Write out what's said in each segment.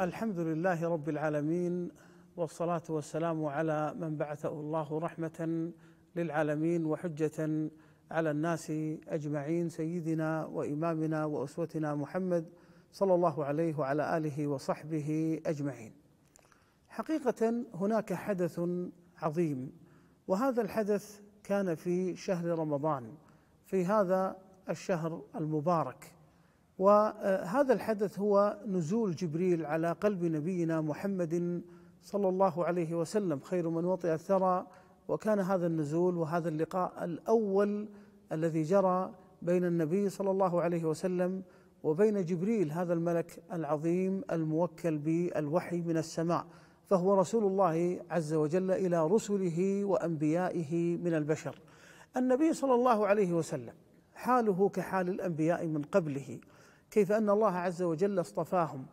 الحمد لله رب العالمين والصلاة والسلام على من بعثه الله رحمة للعالمين وحجة على الناس أجمعين سيدنا وإمامنا وأسوتنا محمد صلى الله عليه وعلى آله وصحبه أجمعين. حقيقة هناك حدث عظيم وهذا الحدث كان في شهر رمضان في هذا الشهر المبارك وهذا الحدث هو نزول جبريل على قلب نبينا محمد صلى الله عليه وسلم خير من وطئ الثرى وكان هذا النزول وهذا اللقاء الاول الذي جرى بين النبي صلى الله عليه وسلم وبين جبريل هذا الملك العظيم الموكل بالوحي من السماء فهو رسول الله عز وجل الى رسله وانبيائه من البشر. النبي صلى الله عليه وسلم حاله كحال الانبياء من قبله كيف ان الله عز وجل اصطفاهم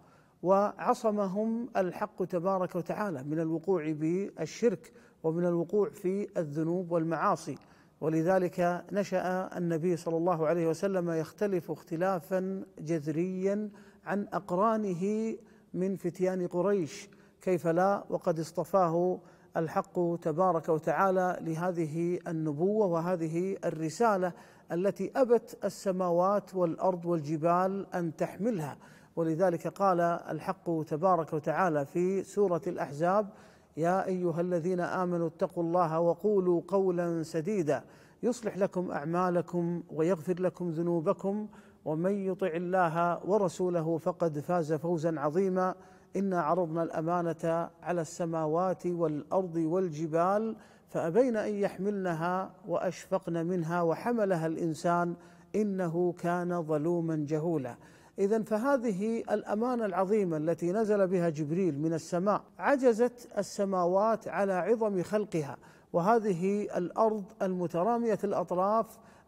وعصمهم الحق تبارك وتعالى من الوقوع بالشرك ومن الوقوع في الذنوب والمعاصي ولذلك نشا النبي صلى الله عليه وسلم يختلف اختلافا جذريا عن اقرانه من فتيان قريش كيف لا وقد اصطفاه الحق تبارك وتعالى لهذه النبوه وهذه الرساله التي ابت السماوات والارض والجبال ان تحملها ولذلك قال الحق تبارك وتعالى في سوره الاحزاب يا ايها الذين امنوا اتقوا الله وقولوا قولا سديدا يصلح لكم اعمالكم ويغفر لكم ذنوبكم ومن يطع الله ورسوله فقد فاز فوزا عظيما انا عرضنا الامانه على السماوات والارض والجبال فأبين أن يحملنها وأشفقن منها وحملها الإنسان إنه كان ظلوما جهولا إذا فهذه الأمانة العظيمة التي نزل بها جبريل من السماء عجزت السماوات على عظم خلقها وهذه الأرض المترامية الأطراف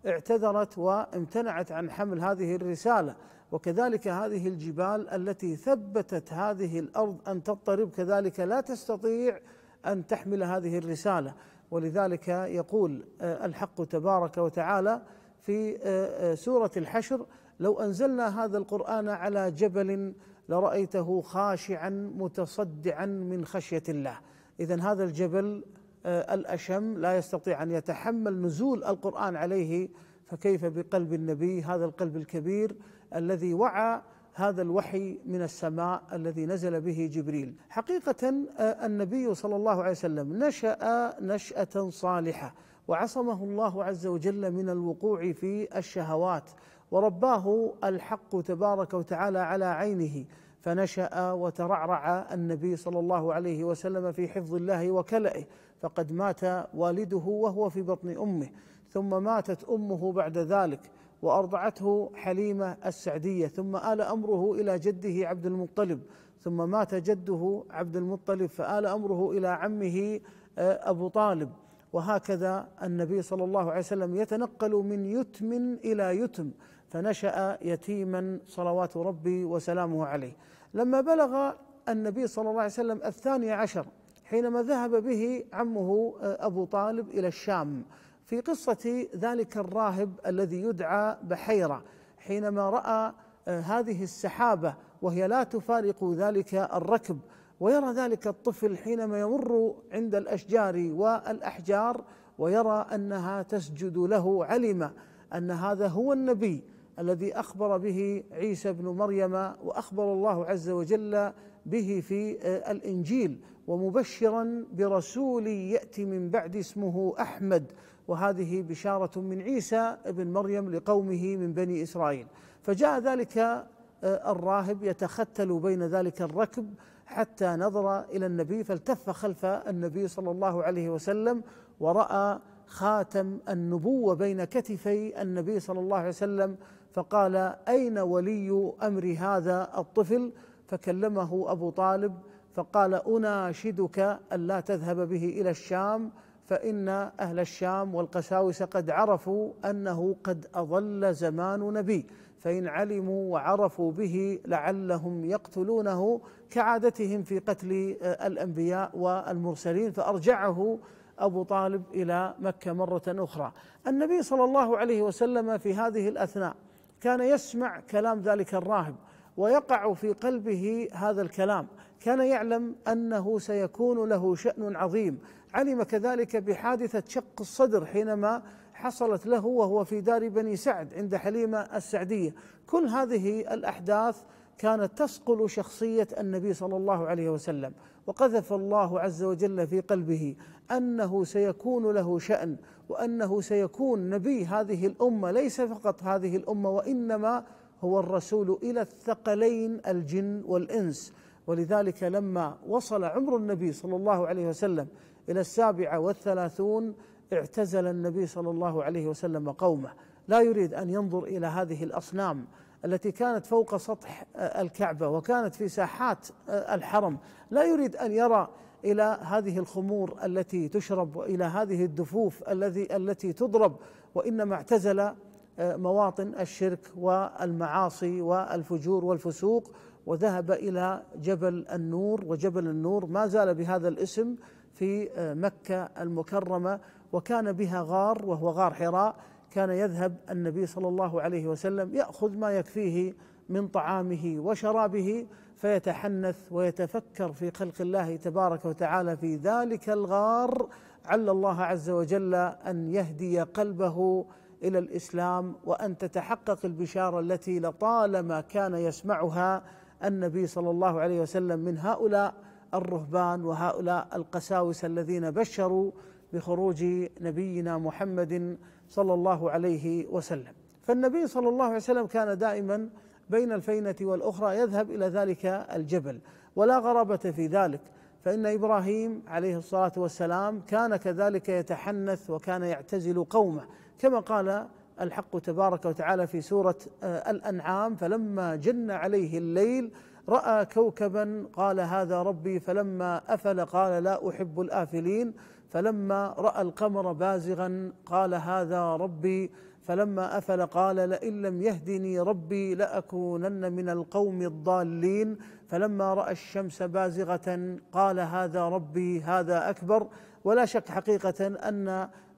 اعتذرت وامتنعت عن حمل هذه الرسالة وكذلك هذه الجبال التي ثبتت هذه الأرض أن تضطرب كذلك لا تستطيع أن تحمل هذه الرسالة ولذلك يقول آه، الحق تبارك وتعالى في آه، آه، سوره الحشر لو انزلنا هذا القران على جبل لرايته خاشعا متصدعا من خشيه الله اذا هذا الجبل الاشم لا يستطيع ان يتحمل نزول القران عليه فكيف بقلب النبي هذا القلب الكبير الذي وعى هذا الوحي من السماء الذي نزل به جبريل حقيقه آه، النبي صلى الله عليه وسلم نشا نشاه صالحه وعصمه الله عز وجل من الوقوع في الشهوات ورباه الحق تبارك وتعالى على عينه فنشا وترعرع النبي صلى الله عليه وسلم في حفظ الله وكلئه فقد مات والده وهو في بطن امه ثم ماتت امه بعد ذلك وأرضعته حليمة السعدية ثم آل أمره إلى جده عبد المطلب ثم مات جده عبد المطلب فآل أمره إلى عمه آه، أبو طالب وهكذا النبي صلى الله عليه وسلم يتنقل من يتم إلى يتم فنشأ يتيما صلوات ربي وسلامه عليه لما بلغ النبي صلى الله عليه وسلم الثاني عشر حينما ذهب به عمه آه، أبو طالب إلى الشام في قصة ذلك الراهب الذي يدعى بحيرة حينما رأى آه، هذه السحابة وهي لا تفارق ذلك الركب ويرى ذلك الطفل حينما يمر عند الأشجار والأحجار ويرى أنها تسجد له علم أن هذا هو النبي الذي أخبر به عيسى بن مريم وأخبر الله عز وجل به في آه، الإنجيل ومبشرا برسول يأتي من بعد اسمه أحمد وهذه بشارة من عيسى ابن مريم لقومه من بني إسرائيل فجاء ذلك آه، الراهب يتختل بين ذلك الركب حتى نظر إلى النبي فالتف خلف النبي صلى الله عليه وسلم ورأى خاتم النبوة بين كتفي النبي صلى الله عليه وسلم فقال أين ولي أمر هذا الطفل فكلمه أبو طالب فقال أناشدك ألا تذهب به إلى الشام فإن أهل الشام والقساوسة قد عرفوا أنه قد أضل زمان نبي فإن علموا وعرفوا به لعلهم يقتلونه كعادتهم في قتل آه، الأنبياء والمرسلين فأرجعه أبو طالب إلى مكة مرة أخرى النبي صلى الله عليه وسلم في هذه الأثناء كان يسمع كلام ذلك الراهب ويقع في قلبه هذا الكلام كان يعلم انه سيكون له شان عظيم علم كذلك بحادثة شق الصدر حينما حصلت له وهو في دار بني سعد عند حليمة السعدية كل هذه الأحداث كانت تسقل شخصية النبي صلى الله عليه وسلم وقذف الله عز وجل في قلبه أنه سيكون له شأن وأنه سيكون نبي هذه الأمة ليس فقط هذه الأمة وإنما هو الرسول إلى الثقلين الجن والإنس ولذلك لما وصل عمر النبي صلى الله عليه وسلم إلى السابعة والثلاثون اعتزل النبي صلى الله عليه وسلم قومه لا يريد أن ينظر إلى هذه الأصنام التي كانت فوق سطح الكعبة وكانت في ساحات الحرم لا يريد أن يرى الى هذه الخمور التي تشرب والى هذه الدفوف الذي التي تضرب وانما اعتزل مواطن الشرك والمعاصي والفجور والفسوق وذهب الى جبل النور وجبل النور ما زال بهذا الاسم في آه، مكة المكرمة وكان بها غار وهو غار حراء كان يذهب النبي صلى الله عليه وسلم يأخذ ما يكفيه من طعامه وشرابه فيتحنث ويتفكر في خلق الله تبارك وتعالى في ذلك الغار عل الله عز وجل ان يهدي قلبه الى الاسلام وان تتحقق البشاره التي لطالما كان يسمعها النبي صلى الله عليه وسلم من هؤلاء الرهبان وهؤلاء القساوسه الذين بشروا بخروج نبينا محمد صلى الله عليه وسلم فالنبي صلى الله عليه وسلم كان دائما بين الفينه والاخرى يذهب الى ذلك الجبل ولا غرابه في ذلك فان ابراهيم عليه الصلاه والسلام كان كذلك يتحنث وكان يعتزل قومه كما قال الحق تبارك وتعالى في سوره آه، الانعام فلما جن عليه الليل راى كوكبا قال هذا ربي فلما افل قال لا احب الافلين فلما راى القمر بازغا قال هذا ربي فلما افل قال لئن لم يهدني ربي لاكونن من القوم الضالين فلما راى الشمس بازغه قال هذا ربي هذا اكبر ولا شك حقيقه ان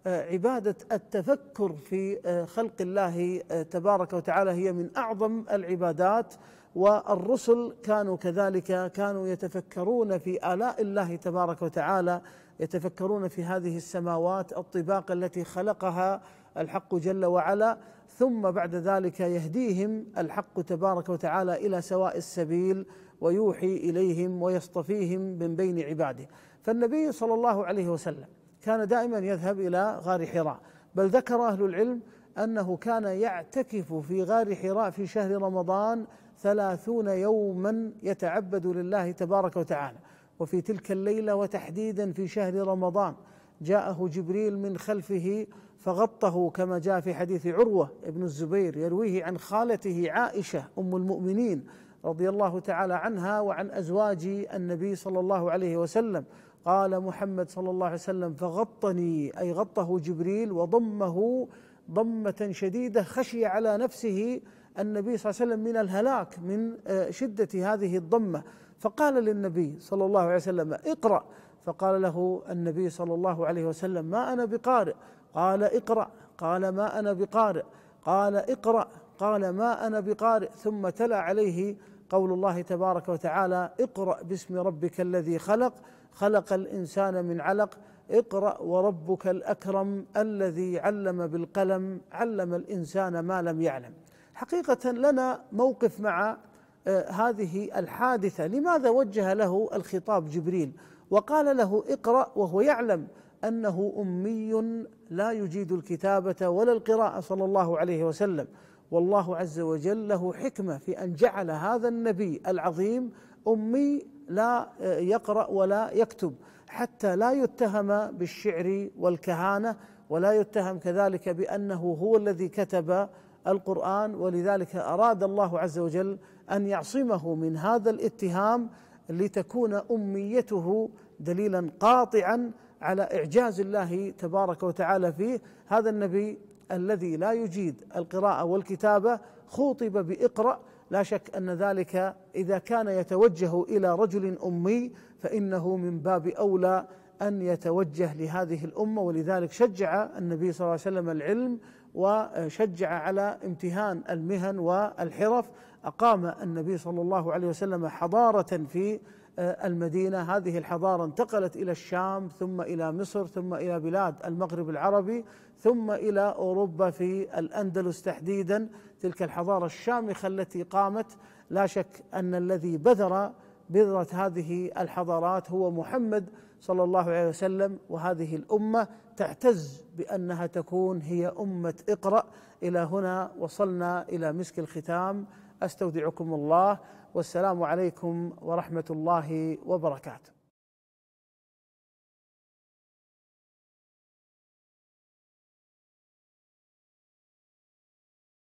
آه، عباده التفكر في آه، خلق الله آه، تبارك وتعالى هي من اعظم العبادات والرسل كانوا كذلك كانوا يتفكرون في آلاء الله تبارك وتعالى يتفكرون في هذه السماوات الطباق التي خلقها الحق جل وعلا ثم بعد ذلك يهديهم الحق تبارك وتعالى الى سواء السبيل ويوحي اليهم ويصطفيهم من بين عباده فالنبي صلى الله عليه وسلم كان دائما يذهب الى غار حراء بل ذكر اهل العلم انه كان يعتكف في غار حراء في شهر رمضان ثلاثون يوما يتعبد لله تبارك وتعالى وفي تلك الليله وتحديدا في شهر رمضان جاءه جبريل من خلفه فغطه كما جاء في حديث عروه ابن الزبير يرويه عن خالته عائشه ام المؤمنين رضي الله تعالى عنها وعن ازواج النبي صلى الله عليه وسلم قال محمد صلى الله عليه وسلم فغطني اي غطه جبريل وضمه ضمه شديده خشي على نفسه النبي صلى الله عليه وسلم من الهلاك من آه، شدة هذه الضمة فقال للنبي صلى الله عليه وسلم اقرأ فقال له النبي صلى الله عليه وسلم ما أنا بقارئ قال اقرأ قال ما أنا بقارئ قال اقرأ قال ما أنا بقارئ ثم تلا عليه قول الله تبارك وتعالى اقرأ باسم ربك الذي خلق خلق الإنسان من علق اقرأ وربك الأكرم الذي علم بالقلم علم الإنسان ما لم يعلم حقيقة لنا موقف مع آه، هذه الحادثة لماذا وجه له الخطاب جبريل وقال له اقرأ وهو يعلم أنه أمي لا يجيد الكتابة ولا القراءة صلى الله عليه وسلم والله عز وجل له حكمة في أن جعل هذا النبي العظيم أمي لا آه، يقرأ ولا يكتب حتى لا يتهم بالشعر والكهانة ولا يتهم كذلك بأنه هو الذي كتب القرآن ولذلك أراد الله عز وجل أن يعصمه من هذا الاتهام لتكون أميته دليلا قاطعا على إعجاز الله تبارك وتعالى فيه هذا النبي الذي لا يجيد القراءة والكتابة خوطب بإقرأ لا شك ان ذلك اذا كان يتوجه الى رجل امي فانه من باب اولى ان يتوجه لهذه الامه ولذلك شجع النبي صلى الله عليه وسلم العلم وشجع على امتهان المهن والحرف اقام النبي صلى الله عليه وسلم حضاره في آه، المدينه هذه الحضاره انتقلت الى الشام ثم الى مصر ثم الى بلاد المغرب العربي ثم الى اوروبا في الاندلس تحديدا تلك الحضاره الشامخه التي قامت لا شك ان الذي بذر بذره هذه الحضارات هو محمد صلى الله عليه وسلم وهذه الامه تعتز بانها تكون هي امه اقرا الى هنا وصلنا الى مسك الختام استودعكم الله والسلام عليكم ورحمه الله وبركاته